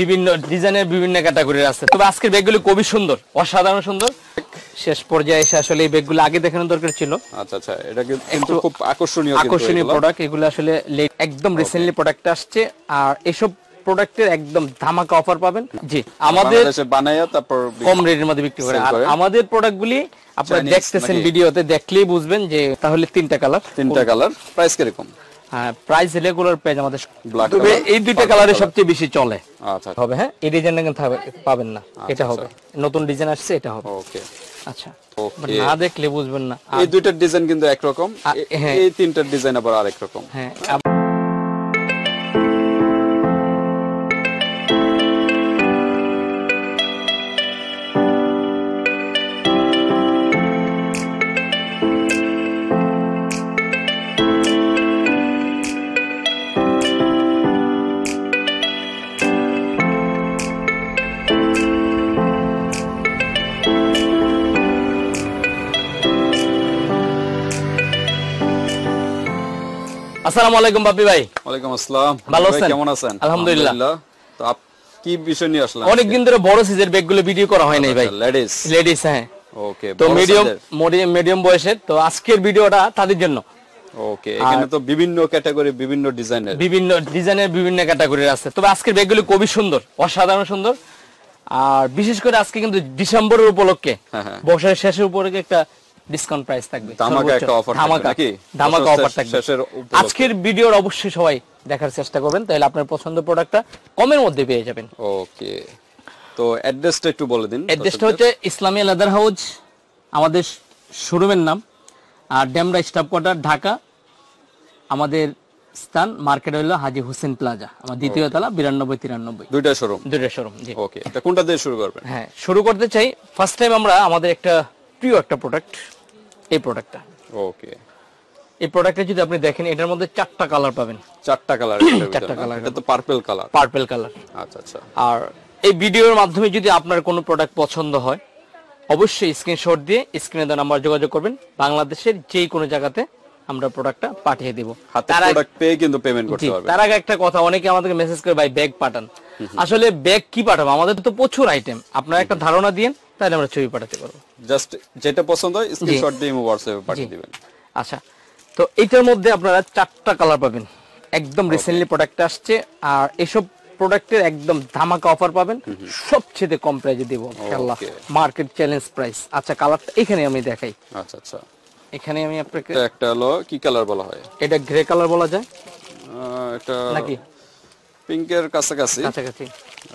বিভিন্ন ডিজাইনের বিভিন্ন ক্যাটাগরির আছে তবে আজকের ব্যাগগুলো খুবই সুন্দর অসাধারণ সুন্দর শেষ পর্যায়ে এসে আসলে এই ব্যাগগুলো আগে দেখানোর দরকার ছিল আচ্ছা আচ্ছা এটা কিন্তু খুব আকর্ষণীয় আকর্ষণীয় প্রোডাক্ট এগুলো আসলে একদম রিসেন্টলি প্রোডাক্ট আসছে আর এসব প্রোডাক্টের একদম ধামাকা অফার পাবেন জি আমাদের বানায়া তারপর কম রেটের মধ্যে বিক্রি করে আর আমাদের প্রোডাক্টগুলি আপনারা দেখতেছেন ভিডিওতে দেখলেই বুঝবেন যে তাহলে তিনটা কালার তিনটা কালার প্রাইস কিরকম প্রাইস রেগুলার পেজ আমাদের তবে এই দুইটা কালারে সবচেয়ে বেশি চলে আচ্ছা, আচ্ছা। হবে হ্যাঁ এই ডিজাইনটা কিন্তু পাবেন না আচ্ছা, এটা আচ্ছা। হবে নতুন ডিজাইন আসছে এটা হবে ওকে আচ্ছা না দেখলে বুঝবেন না এই দুইটার ডিজাইন কিন্তু একরকম হ্যাঁ। এই তিনটার ডিজাইন আবার আরেক রকম হ্যাঁ আসসালামু আলাইকুম বাপি ভাই ওয়ালাইকুম আসসালাম ভালো আছেন কেমন আছেন আলহামদুলিল্লাহ তো কি বিষয় নিয়ে আসলেন অনেক দিন ধরে বড় ব্যাগগুলো ভিডিও করা হয় নাই আচ্ছা, ভাই লেডিস লেডিস হ্যাঁ ওকে তো মিডিয়াম মিডিয়াম বয়সের তো আজকের ভিডিওটা তাদের জন্য ওকে এখানে তো বিভিন্ন ক্যাটাগরি বিভিন্ন ডিজাইনের বিভিন্ন ডিজাইনের বিভিন্ন ক্যাটাগরির আছে তবে আজকের ব্যাগগুলো খুবই সুন্দর অসাধারণ সুন্দর আর বিশেষ করে আজকে কিন্তু ডিসেম্বরের উপলক্ষে হ্যাঁ, হ্যাঁ। বর্ষার শেষের উপলক্ষে একটা ডিসকাউন্ট প্রাইস থাকবে ধামাকা একটা অফার ধামাকা ধামাকা অফার থাকবে আজকের ভিডিওর অবশ্যই সবাই দেখার চেষ্টা করবেন তাহলে আপনার পছন্দের প্রোডাক্টটা কমের মধ্যে পেয়ে যাবেন ওকে তো অ্যাড্রেসটা একটু বলে দিন অ্যাড্রেসটা হচ্ছে ইসলামী লেদার হাউস আমাদের শোরুমের নাম আর ডেমরা স্টাফ কোয়ার্টার ঢাকা আমাদের স্থান মার্কেট হলো হাজি হোসেন প্লাজা আমার দ্বিতীয় তলা বিরানব্বই তিরানব্বই দুইটা শোরুম দুইটা শোরুম ওকে কোনটা দিয়ে শুরু করবেন হ্যাঁ শুরু করতে চাই ফার্স্ট টাইম আমরা আমাদের একটা প্রিয় একটা প্রোডাক্ট এই প্রোডাক্টটা ওকে এই প্রোডাক্টে যদি আপনি দেখেন এটার মধ্যে চারটা কালার পাবেন চারটা কালার চারটা কালার এটা তো পার্পল কালার পার্পল কালার আচ্ছা আচ্ছা আর এই ভিডিওর মাধ্যমে যদি আপনার কোনো প্রোডাক্ট পছন্দ হয় অবশ্যই স্ক্রিনশট দিয়ে স্ক্রিনে দেওয়া নাম্বার যোগাযোগ করবেন বাংলাদেশের যে কোনো জায়গাতে আমরা প্রোডাক্টটা পাঠিয়ে দেব তার কিন্তু পেমেন্ট করতে পারবে তার আগে একটা কথা অনেকে আমাদেরকে মেসেজ করে ভাই ব্যাগ পাঠান আসলে ব্যাগ কি পাঠাবো আমাদের তো প্রচুর আইটেম আপনারা একটা ধারণা দিন তাহলে আমরা ছবি পাঠাতে পারবো জাস্ট যেটা পছন্দ হয় স্ক্রিনশট দিয়ে হোয়াটসঅ্যাপে পাঠিয়ে দিবেন আচ্ছা তো এটার মধ্যে আপনারা চারটা কালার পাবেন একদম রিসেন্টলি প্রোডাক্ট আসছে আর এসব প্রোডাক্টের একদম ধামাকা অফার পাবেন সবচেয়ে কম প্রাইসে দেবো মার্কেট চ্যালেঞ্জ প্রাইস আচ্ছা কালারটা এখানে আমি দেখাই আচ্ছা আচ্ছা এখানে আমি আপনাকে একটা হলো কি কালার বলা হয় এটা গ্রে কালার বলা যায় এটা নাকি পিঙ্কের কাছাকাছি কাছাকাছি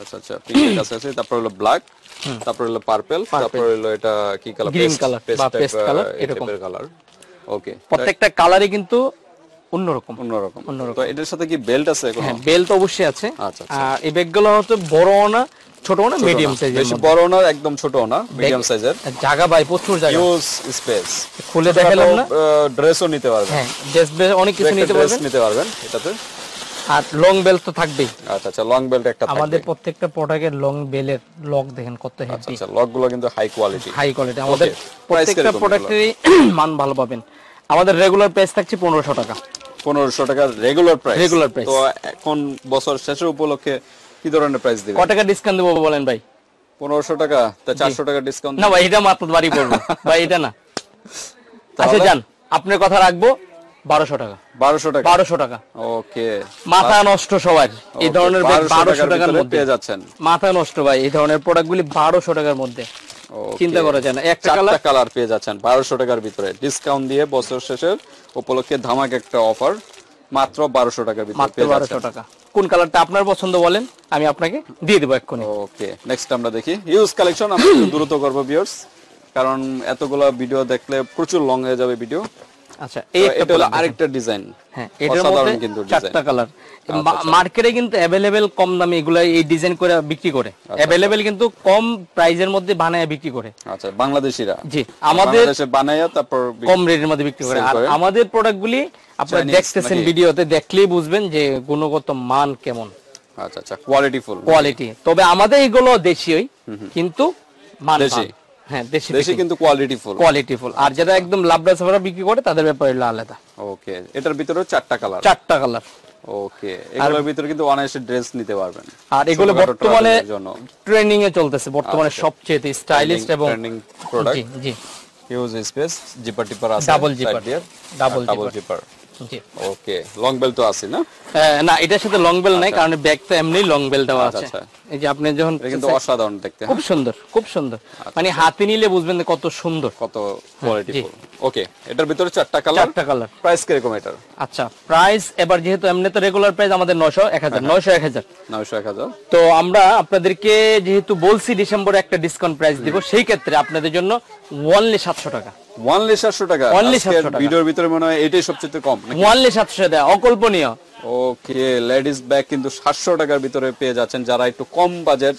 আচ্ছা আচ্ছা পিঙ্কের কাছাকাছি তারপর হলো ব্ল্যাক তারপর হলো পার্পল তারপর হলো এটা কি কালার গ্রিন কালার বা পেস্ট কালার এরকম কালার ওকে প্রত্যেকটা কালারই কিন্তু অন্যরকম অন্যরকম অন্যরকম তো এটার সাথে কি বেল্ট আছে কোনো হ্যাঁ বেল্ট অবশ্যই আছে আচ্ছা, আচ্ছা। এই ব্যাগগুলো হচ্ছে বড় না না মিডিয়াম সাইজের বেশি বড় না একদম না মিডিয়াম সাইজের জায়গা ভাই প্রচুর জায়গা ইউজ স্পেস খুলে দেখালাম না ড্রেসও নিতে পারবেন হ্যাঁ ড্রেস অনেক কিছু নিতে পারবেন নিতে পারবেন এটাতে আর লং তো থাকবেই আচ্ছা আচ্ছা লং বেল্ট একটা আমাদের প্রত্যেকটা প্রোডাক্টের লং বেলের লক দেখেন কত হেভি আচ্ছা, আচ্ছা কিন্তু হাই কোয়ালিটি হাই কোয়ালিটি আমাদের প্রত্যেকটা প্রোডাক্টেরই মান ভালো পাবেন আমাদের রেগুলার প্রাইস থাকছে পনেরোশো টাকা পনেরোশো টাকা রেগুলার প্রাইস রেগুলার প্রাইস তো এখন বছর শেষের উপলক্ষে কি ধরনের প্রাইস দিবেন কত টাকা ডিসকাউন্ট দেবো বলেন ভাই 1500 টাকা তা 400 টাকা ডিসকাউন্ট না ভাই এটা মাত্র বাড়ি পড়বে ভাই এটা না আচ্ছা যান আপনার কথা রাখবো 1200 টাকা 1200 টাকা 1200 টাকা ওকে মাথা নষ্ট সবার এই ধরনের 1200 টাকার মধ্যে পেয়ে যাচ্ছেন মাথা নষ্ট ভাই এই ধরনের প্রোডাক্টগুলি 1200 টাকার মধ্যে চিন্তা করা যায় না একটা কালার কালার পেয়ে যাচ্ছেন 1200 টাকার ভিতরে ডিসকাউন্ট দিয়ে বছর শেষের উপলক্ষে ধামাক একটা অফার মাত্র বারোশো টাকার মাত্র বারোশো টাকা কোন কালারটা আপনার পছন্দ বলেন আমি আপনাকে দিয়ে দেবো এক্ষুনি ওকে নেক্সট আমরা দেখি হিউজ কালেকশন আমরা দ্রুত করবো ভিউয়ার্স কারণ এতগুলো ভিডিও দেখলে প্রচুর লং হয়ে যাবে ভিডিও মার্কেটে আচ্ছা, হ্যাঁ, কিন্তু অ্যাভেলেবেল আচ্ছা, আচ্ছা। কম দামে এগুলা এই ডিজাইন করে বিক্রি করে কিন্তু কম মধ্যে বানায় বিক্রি করে মানে আমাদের তারপর কম মধ্যে বিক্রি করে আর আমাদের প্রোডাক্টগুলি আপনার দেখতেছেন ভিডিওতে দেখলেই বুঝবেন যে গুণগত মান কেমন আচ্ছা আচ্ছা কোয়ালিটি তবে আমাদের এগুলো দেশীয় কিন্তু মান হ্যাঁ, ড্রেস নিতে পারবেন আর এগুলো বর্তমানে ট্রেন্ডিং এ চলতেছে বর্তমানে আচ্ছা। সবচেয়ে স্টাইলিশ এবং ট্রেন্ডিং স্পেস জিপার টিপার আছে double zipper double zipper okay long belt তো আছে না হ্যাঁ, না এটার সাথে লং বেল নাই আচ্ছা। কারণ ব্যাগ তো এমনি লং আচ্ছা, আছে আচ্ছা। এই যে আপনি যখন কিন্তু অসাধারণ দেখতে খুব হ্যাঁ? সুন্দর খুব সুন্দর মানে হাতে নিলে বুঝবেন কত সুন্দর কত কোয়ালিটি হ্যাঁ, ওকে এটার ভিতরে চারটা কালার চারটা কালার প্রাইস কিরকম এটার আচ্ছা প্রাইস এবার যেহেতু এমনি তো রেগুলার প্রাইস আমাদের 900 1000 900 1000 900 1000 তো আমরা আপনাদেরকে যেহেতু বলছি ডিসেম্বরে একটা ডিসকাউন্ট প্রাইস দিব সেই ক্ষেত্রে আপনাদের জন্য অনলি 700 টাকা টাকা ভিডিওর ভিতরে মনে হয় এটাই সবচেয়ে কম লেডিস ব্যাগ কিন্তু টাকার ভিতরে পেয়ে যাচ্ছেন যারা একটু কম বাজেট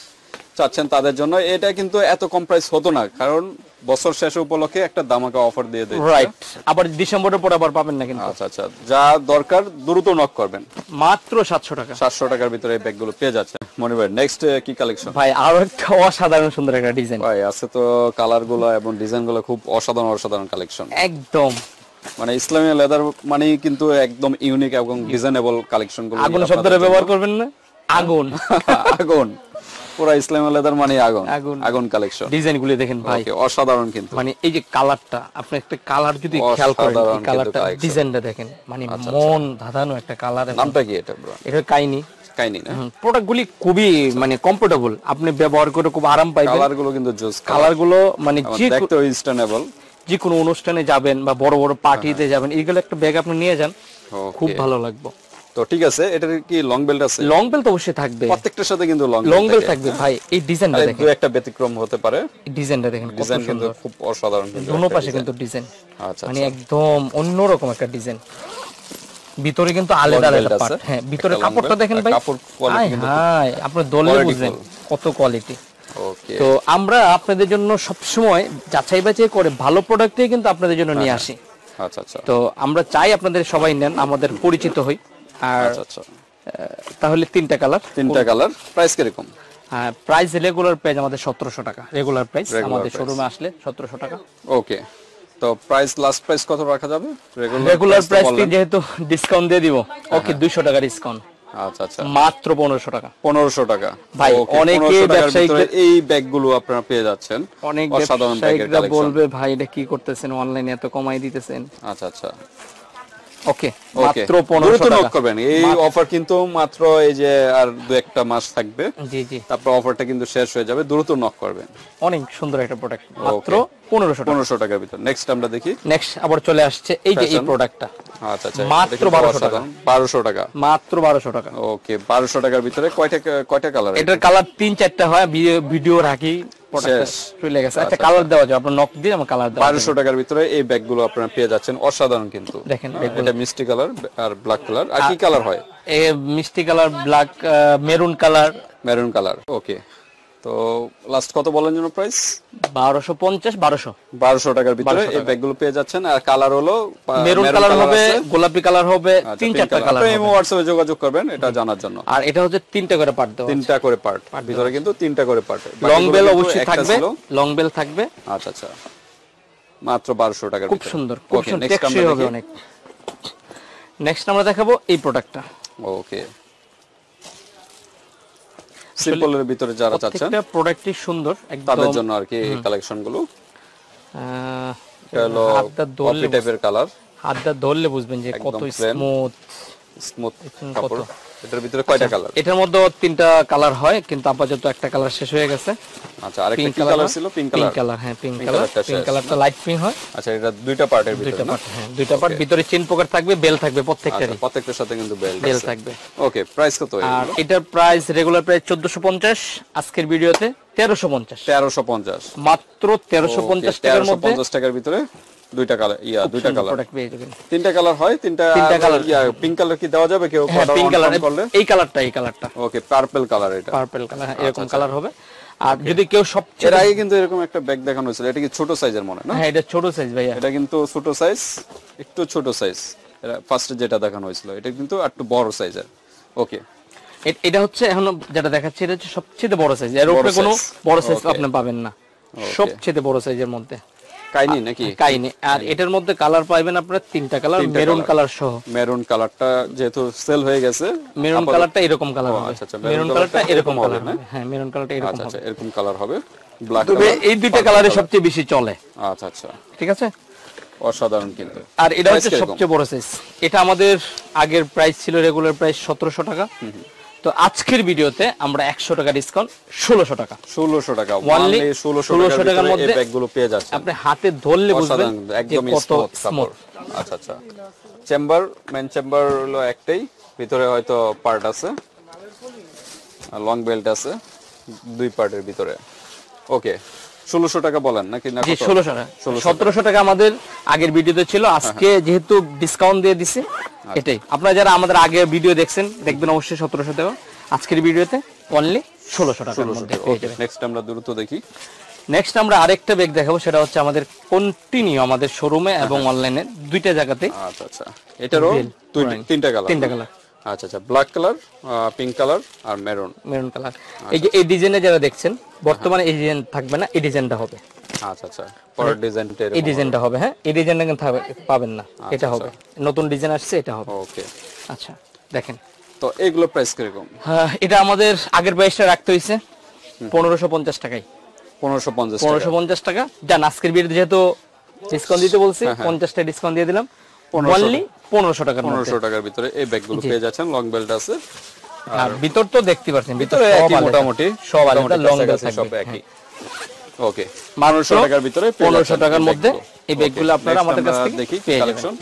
চাচ্ছেন তাদের জন্য এটা কিন্তু এত কম প্রাইস হতো না কারণ বছর শেষ উপলক্ষে একটা দামাকা অফার দিয়ে দেয় রাইট আবার ডিসেম্বরের পর আবার পাবেন না কিন্তু আচ্ছা আচ্ছা যা দরকার দ্রুত নক করবেন মাত্র 700 টাকা 700 টাকার ভিতরে এই ব্যাগগুলো পেয়ে যাচ্ছে মনে ভাই নেক্সট কি কালেকশন ভাই আরো একটা অসাধারণ সুন্দর একটা ডিজাইন ভাই আছে তো কালার গুলো এবং ডিজাইন গুলো খুব অসাধারণ অসাধারণ কালেকশন একদম মানে ইসলামিয়া লেদার মানে কিন্তু একদম ইউনিক এবং ডিজাইনেবল কালেকশন গুলো আগুন শব্দটা ব্যবহার করবেন না আগুন আগুন পুরো ইসলাম লেদার মানে আগুন আগুন আগুন কালেকশন ডিজাইন দেখেন ভাই অসাধারণ কিন্তু মানে এই যে কালারটা আপনি একটা কালার যদি খেয়াল করেন কালারটা ডিজাইনটা দেখেন মানে আচ্ছা, আচ্ছা। মন ধাঁধানো একটা কালার নামটা কি এটা এটা কাইনি কাইনি না খুবই মানে কমফোর্টেবল আপনি ব্যবহার করে খুব আরাম পাইবেন গুলো কিন্তু জোস গুলো মানে যে দেখতে যে কোনো অনুষ্ঠানে যাবেন বা বড় বড় পার্টিতে হ্যাঁ, হ্যাঁ। যাবেন এইগুলো একটা ব্যাগ আপনি নিয়ে যান খুব ভালো লাগবে তো ঠিক আছে এটার কি লং বেল্ট আছে লং বেল্ট অবশ্যই থাকবে প্রত্যেকটার সাথে কিন্তু লং লং বেল্ট থাকবে ভাই এই ডিজাইনটা দেখেন একটা ব্যতিক্রম হতে পারে ডিজাইনটা দেখেন ডিজাইন কিন্তু খুব অসাধারণ পাশে কিন্তু ডিজাইন আচ্ছা, আচ্ছা মানে একদম অন্যরকম একটা ডিজাইন ভিতরে কিন্তু আলাদা আলাদা পার্ট হ্যাঁ ভিতরে কাপড়টা দেখেন ভাই কাপড় কোয়ালিটি কিন্তু হ্যাঁ আপনি দলে বুঝেন কত কোয়ালিটি তো আমরা আপনাদের জন্য সবসময় যাচাই বাছাই করে ভালো প্রোডাক্টই কিন্তু আপনাদের জন্য নিয়ে হ্যাঁ, হ্যাঁ। আসি আচ্ছা আচ্ছা তো আমরা চাই আপনাদের সবাই নেন আমাদের পরিচিত হই আর আচ্ছা, আচ্ছা। তাহলে তিনটা কালার তিনটা কালার প্রাইস কিরকম প্রাইস রেগুলার প্রাইস আমাদের সতেরোশো টাকা রেগুলার প্রাইস আমাদের শোরুমে আসলে সতেরোশো টাকা ওকে তো প্রাইস লাস্ট প্রাইস কত রাখা যাবে রেগুলার প্রাইস যেহেতু ডিসকাউন্ট দিয়ে দিব ওকে 200 হ্যাঁ। টাকা ডিসকাউন্ট আচ্ছা, মাত্র পনেরোশো টাকা পনেরোশো টাকা ভাই অনেকে ব্যবসায়ীদের এই ব্যাগগুলো আপনারা পেয়ে যাচ্ছেন অনেক ব্যবসায়ীরা বলবে ভাই এটা কি করতেছেন অনলাইনে এত কমাই দিতেছেন আচ্ছা আচ্ছা ওকে মাত্র 1500 টাকা করবেন এই অফার কিন্তু মাত্র এই যে আর দু একটা মাস থাকবে জি জি তারপর অফারটা কিন্তু শেষ হয়ে যাবে দ্রুত নক করবেন অনেক সুন্দর একটা প্রোডাক্ট মাত্র পনেরোশো পনেরোশো টাকার ভিতর নেক্সট আমরা দেখি নেক্সট আবার চলে আসছে এই যে এই প্রোডাক্টটা আচ্ছা, আচ্ছা, মাত্র বারোশো টাকা বারোশো টাকা মাত্র বারোশো টাকা ওকে বারোশো টাকার ভিতরে কয়টা কয়টা কালার এটার কালার তিন চারটা হয় ভিডিও রাখি কালার আচ্ছা, দেওয়া আপনার নক দিয়ে আমার কালার বারোশো টাকার ভিতরে এই পেয়ে যাচ্ছেন অসাধারণ কিন্তু দেখেন হ্যাঁ, মিষ্টি কালার ব্ল্যাক কালার আর কি কালার হয় মিষ্টি colour black maroon colour maroon colour okay তো লাস্ট কত বলেন যেন প্রাইস বারোশো পঞ্চাশ বারোশো বারোশো টাকার ভিতরে এই ব্যাগগুলো পেয়ে যাচ্ছেন আর কালার হলো মেরুন কালার হবে গোলাপি কালার হবে আচ্ছা, তিন চারটা কালার এই হোয়াটসঅ্যাপে যোগাযোগ করবেন এটা জানার জন্য আর এটা হচ্ছে তিনটা করে পার্ট তিনটা করে পার্ট ভিতরে কিন্তু তিনটা করে পার্ট লং বেল অবশ্যই থাকবে লং বেল থাকবে আচ্ছা আচ্ছা মাত্র বারোশো টাকার খুব সুন্দর খুব সুন্দর হবে অনেক নেক্সট আমরা দেখাবো এই প্রোডাক্টটা ওকে সিম্পলের ভিতরে যারা চাচ্ছেন প্রত্যেকটা প্রোডাক্টই সুন্দর একদম তাদের জন্য আর কি কালেকশন গুলো হলো কফি টাইপের কালার হাতটা ধরলে বুঝবেন যে কত স্মুথ স্মুথ কাপড় এটার ভিতরে কয়টা কালার আচ্ছা, এটার মধ্যে তিনটা কালার হয় কিন্তু আপাতত একটা কালার শেষ হয়ে গেছে আচ্ছা কালার ছিল পিঙ্ক কালার পিঙ্ক কালার হ্যাঁ পিঙ্ক কালার পিঙ্ক কালারটা লাইট পিঙ্ক হয় আচ্ছা এটা দুইটা পার্টের ভিতরে দুইটা পার্ট হ্যাঁ দুইটা পার্ট ভিতরে চেন পকেট থাকবে বেল থাকবে প্রত্যেকটারই আচ্ছা, প্রত্যেকটার সাথে কিন্তু বেল বেল থাকবে ওকে প্রাইস কত আর এটার প্রাইস রেগুলার প্রাইস 1450 আজকের ভিডিওতে 1350 1350 মাত্র 1350 টাকার মধ্যে 1350 টাকার ভিতরে সবচেয়ে ছোট সাইজ হ্যাঁ, একটু ছোট সাইজ ফার্স্টে যেটা দেখানো হয়েছিল এটা কিন্তু একটু বড় সাইজের ওকে এটা হচ্ছে এখন যেটা দেখাচ্ছি এটা হচ্ছে সবচেয়ে বড় সাইজ এর উপরে কোনো বড় সাইজ আপনি পাবেন না সবচেয়ে বড় সাইজের মধ্যে কাইনি নাকি হ্যাঁ, কাইনি আর এটার মধ্যে কালার পাবেন আপনারা তিনটা কালার মেরুন কালার সহ মেরুন কালারটা যেহেতু সেল হয়ে গেছে মেরুন কালারটা এরকম কালার হবে আচ্ছা, আচ্ছা মেরুন কালারটা এরকম কালার হ্যাঁ মেরুন কালারটা এরকম আচ্ছা, আচ্ছা এরকম কালার হবে ব্ল্যাক তবে এই দুইটা কালারে সবচেয়ে বেশি চলে আচ্ছা আচ্ছা ঠিক আছে অসাধারণ কিন্তু আর এটা হচ্ছে সবচেয়ে বড় সাইজ এটা আমাদের আগের প্রাইস ছিল রেগুলার প্রাইস সতেরোশো টাকা তো আজকের ভিডিওতে আমরা একশো টাকা ডিসকাউন্ট ষোলোশো টাকা ষোলোশো টাকা ষোলোশো টাকার মধ্যে ব্যাগগুলো পেয়ে যাচ্ছে আপনি হাতে ধরলে বুঝবেন একদম স্মুথ আচ্ছা আচ্ছা চেম্বার চেম্বার হলো একটাই ভিতরে হয়তো পার্ট আছে লং বেল্ট আছে দুই পার্টের ভিতরে ওকে ষোলোশো টাকা বলেন নাকি না টাকা সতেরোশো টাকা আমাদের আগের ভিডিওতে ছিল হ্যাঁ, হ্যাঁ। আজকে যেহেতু ডিসকাউন্ট দিয়ে দিছি আচ্ছা। এটাই আপনারা যারা আমাদের আগে ভিডিও দেখছেন দেখবেন অবশ্যই সতেরোশো টাকা আজকের ভিডিওতে অনলি ষোলোশো টাকা নেক্সট আমরা দ্রুত দেখি নেক্সট আমরা আরেকটা ব্যাগ দেখাবো সেটা হচ্ছে আমাদের কন্টিনিউ আমাদের শোরুমে এবং অনলাইনে আচ্ছা। দুইটা জায়গাতে আচ্ছা আচ্ছা এটারও তিনটা কালার তিনটা কালার আচ্ছা আচ্ছা ব্ল্যাক কালার পিঙ্ক কালার আর মেরুন মেরুন কালার এই যে এই ডিজাইনে যারা দেখছেন হ্যাঁ। বর্তমানে এই ডিজাইন থাকবে না এই ডিজাইনটা হবে আচ্ছা আচ্ছা পরের ডিজাইনটা এই হবে হ্যাঁ এই ডিজাইনটা কিন্তু আচ্ছা, আচ্ছা। পাবেন না আচ্ছা, এটা হবে নতুন ডিজাইন আসছে এটা হবে ওকে আচ্ছা দেখেন তো এগুলো প্রাইস হ্যাঁ, এটা আমাদের আগের প্রাইসটা রাখতে পনেরোশো পঞ্চাশ টাকায় পনেরোশো পঞ্চাশ পনেরোশো পঞ্চাশ টাকা যা আজকের বিয়ের যেহেতু ডিসকাউন্ট দিতে বলছি হ্যাঁ, হ্যাঁ। পঞ্চাশটা ডিসকাউন্ট দিয়ে দিলাম অনলি পনেরোশো টাকা পনেরোশো টাকার ভিতরে এই ব্যাগগুলো পেয়ে যাচ্ছেন লং বেল্ট আছে আর ভিতর তো দেখতে পারছেন ভিতরে মোটামুটি সব আলাদা লং সব একই ওকে 1500 টাকার ভিতরে 1500 টাকার মধ্যে এই ব্যাগগুলো আপনারা আমাদের কাছ থেকে দেখি কালেকশন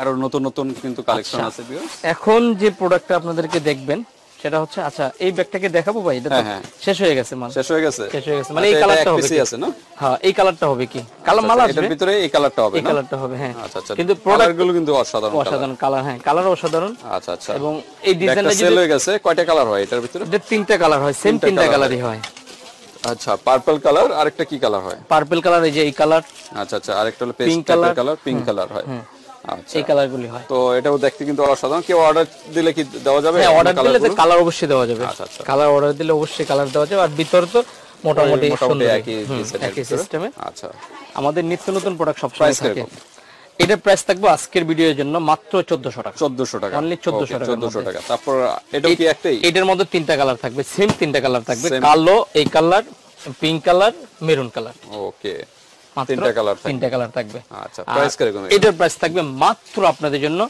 আরো নতুন নতুন কিন্তু কালেকশন আচ্ছা। আছে এখন যে প্রোডাক্টটা আপনাদেরকে দেখবেন সেটা হচ্ছে আচ্ছা এই ব্যাগটাকে দেখাবো ভাই এটা হ্যাঁ, হ্যাঁ। শেষ হয়ে গেছে মানে শেষ হয়ে গেছে শেষ হয়ে গেছে মানে, মানে এই কালারটা হবে আছে না হ্যাঁ এই কালারটা হবে কি কালার আচ্ছা, আচ্ছা, মাল ভিতরে এই কালারটা হবে না এই কালারটা হবে হ্যাঁ আচ্ছা আচ্ছা কিন্তু প্রোডাক্ট গুলো কিন্তু অসাধারণ অসাধারণ কালার হ্যাঁ কালার অসাধারণ আচ্ছা আচ্ছা এবং এই ডিজাইনটা সেল হয়ে গেছে কয়টা কালার হয় এটার ভিতরে এটা তিনটা কালার হয় সেম তিনটা কালারই হয় আচ্ছা পার্পল কালার আরেকটা কি কালার হয় পার্পল কালার এই যে এই কালার আচ্ছা আচ্ছা আরেকটা হলো pink colour colour pink colour হয় আচ্ছা। এই কালারগুলি হয় তো এটাও দেখতে কিন্তু অসাধারণ কেউ অর্ডার দিলে কি দেওয়া যাবে হ্যাঁ অর্ডার দিলে কালার অবশ্যই দেওয়া যাবে আচ্ছা আচ্ছা কালার অর্ডার দিলে অবশ্যই কালার দেওয়া যাবে আর ভিতর তো মোটামুটি সুন্দর একই সিস্টেমে আচ্ছা আমাদের নিত্য নতুন প্রোডাক্ট সব সময় থাকে এটার প্রাইস থাকবে আজকের ভিডিওর জন্য মাত্র 1400 টাকা 1400 টাকা অনলি 1400 টাকা 1400 টাকা তারপর এটা কি একটাই এটার মধ্যে তিনটা কালার থাকবে সেম তিনটা কালার থাকবে কালো এই colour pink colour maroon colour okay তিনটা কালার তিনটা কালার থাকবে আচ্ছা প্রাইস কিরকম এটার প্রাইস থাকবে মাত্র আপনাদের জন্য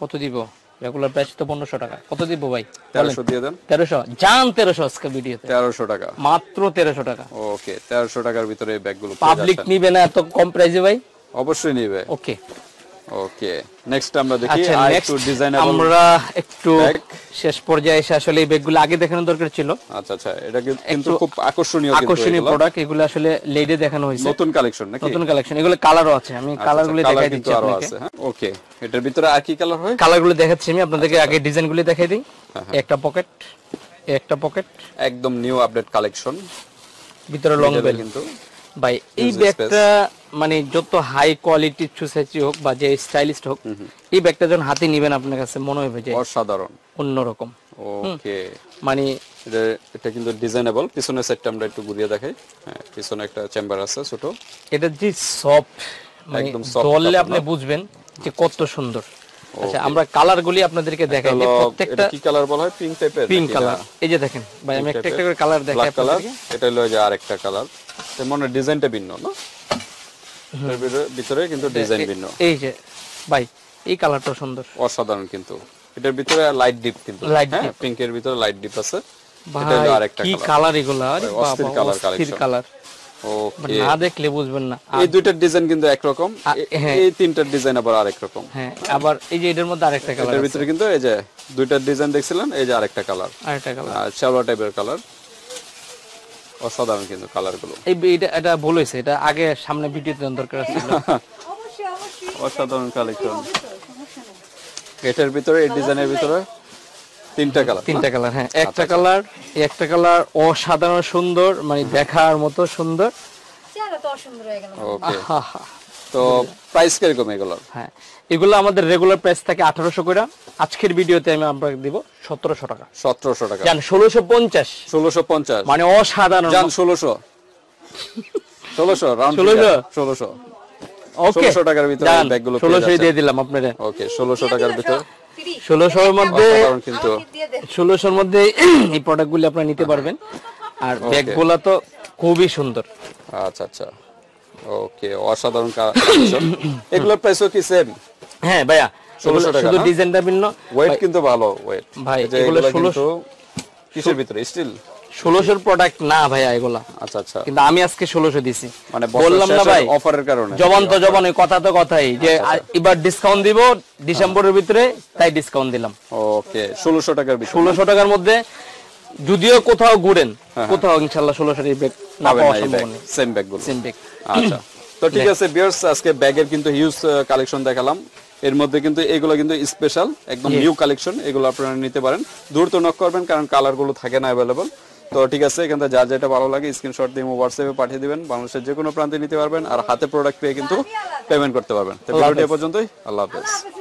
কত দিব রেগুলার প্রাইস তো পনেরোশো টাকা কত দিব ভাই তেরোশো দিয়ে দেন তেরোশো জান তেরোশো আজকে ভিডিওতে তেরোশো টাকা মাত্র তেরোশো টাকা ওকে তেরোশো টাকার ভিতরে ব্যাগগুলো পাবলিক নিবে না এত কম প্রাইসে ভাই অবশ্যই নিবে ওকে ওকে আচ্ছা, নেক্সট আমরা একটু শেষ আসলে আগে দেখানো দরকার ছিল আচ্ছা, আচ্ছা, আকর্ষণীয় আকর্ষণীয় এগুলো আসলে দেখানো হয়েছে নতুন কালেকশন নতুন কালেকশন এগুলো কালারও আছে আমি দেখাই ওকে হ্যাঁ? এটার ভিতরে আর কি কালার দেখাচ্ছি আমি আপনাদেরকে আগে দিই হ্যাঁ, হ্যাঁ। একটা পকেট একটা পকেট একদম নিউ আপডেট কালেকশন ভিতরে লং বেল কিন্তু ভাই এই ব্যাগটা মানে যত হাই কোয়ালিটি চুসাচি হোক বা যে স্টাইলিস্ট হোক এই ব্যাগটা যখন হাতে নেবেন আপনার কাছে মনে হবে যে অসাধারণ অন্যরকম ওকে মানে এটা কিন্তু ডিজাইনেবল পিছনের সাইডটা আমরা একটু ঘুরিয়ে দেখাই হ্যাঁ পিছনে একটা চেম্বার আছে ছোট এটা যে সফট মানে একদম সফট আপনি বুঝবেন যে কত সুন্দর আচ্ছা আমরা কালার আপনাদেরকে দেখাই প্রত্যেকটা কি কালার বলা হয় পিঙ্ক টাইপের পিঙ্ক কালার এই যে দেখেন ভাই আমি একটা একটা করে কালার দেখাই আপনাদেরকে এটা হলো যে আরেকটা কালার তো ডিজাইনটা ভিন্ন না ভিতরে কিন্তু ডিজাইন ভিন্ন এই যে ভাই এই কালারটা সুন্দর অসাধারণ কিন্তু এটার ভিতরে লাইট ডিপ কিন্তু হ্যাঁ পিঙ্কের ভিতরে লাইট ডিপ আছে এটা হলো আরেকটা কালার কি কালার এগুলা অস্থির কালার কালার না দেখলে বুঝবেন না এই দুইটার ডিজাইন কিন্তু একরকম হ্যাঁ। এই তিনটার ডিজাইন আবার আরেক রকম হ্যাঁ আবার এই যে এটার মধ্যে আরেকটা কালার এর ভিতরে কিন্তু এই যে দুইটার ডিজাইন দেখছিলেন এই যে আরেকটা কালার আরেকটা কালার শ্যাওলা টাইপের কালার অসাধারণ কিন্তু কালার গুলো এই এটা এটা ভুল হয়েছে এটা আগে সামনে ভিডিওতে দরকার ছিল অসাধারণ কালেকশন এটার ভিতরে এই ডিজাইনের ভিতরে তিনটা কালার তিনটা কালার হ্যাঁ আচ্ছা, একটা আচ্ছা। কালার একটা কালার অসাধারণ সুন্দর মানে দেখার মতো সুন্দর তো প্রাইস কিরকম এগুলো হ্যাঁ এগুলো আমাদের রেগুলার প্রাইস থাকে আঠারোশো করে আজকের ভিডিওতে আমি আপনাকে দিব সতেরোশো টাকা সতেরোশো টাকা জান ষোলোশো পঞ্চাশ ষোলোশো পঞ্চাশ মানে অসাধারণ জান ষোলোশো ষোলোশো রাউন্ড ষোলোশো ষোলোশো ষোলোশো টাকার ভিতরে ব্যাগগুলো দিয়ে দিলাম ওকে টাকার ভিতরে ষোলোশোর মধ্যে কিন্তু ষোলোশোর মধ্যে এই আপনারা নিতে হ্যাঁ। পারবেন আর ব্যাগগুলো তো খুবই সুন্দর আচ্ছা আচ্ছা ওকে অসাধারণ এগুলো এগুলোর কি সেম হ্যাঁ ভাইয়া শুধু ডিজাইনটা ভিন্ন ওয়েট কিন্তু ভালো ওয়েট ভাই এগুলো 16 কিসের ভিতরে স্টিল ষোলোশোর প্রোডাক্ট না ভাইয়া এগুলা আচ্ছা আচ্ছা কিন্তু আমি আজকে ষোলোশো দিছি মানে বললাম না ভাই অফারের কারণে জবান তো জবান কথা তো কথাই যে আচ্ছা, আচ্ছা। এবার ডিসকাউন্ট দিব ডিসেম্বরের ভিতরে তাই ডিসকাউন্ট দিলাম ওকে ষোলোশো টাকার ষোলোশো টাকার মধ্যে যদিও কোথাও ঘুরেন হ্যাঁ, হ্যাঁ। কোথাও ইনশাল্লাহ ষোলোশো ব্যাগ না পাওয়া সম্ভব সেম ব্যাগ সেম ব্যাগ আচ্ছা তো ঠিক আছে বিয়ার্স আজকে ব্যাগের কিন্তু হিউজ কালেকশন দেখালাম এর মধ্যে কিন্তু এগুলো কিন্তু স্পেশাল একদম নিউ কালেকশন এগুলো আপনারা নিতে পারেন দ্রুত নক করবেন কারণ গুলো থাকে না অ্যাভেলেবল তো ঠিক আছে এখান থেকে যা যেটা ভালো লাগে স্ক্রিনশট দিয়ে হোয়াটসঅ্যাপে পাঠিয়ে দিবেন বাংলাদেশের যে কোনো প্রান্তে নিতে পারবেন আর হাতে প্রোডাক্ট পেয়ে কিন্তু পেমেন্ট করতে পারবেন তো ভিডিওটি পর্যন্তই আল্লাহ হাফেজ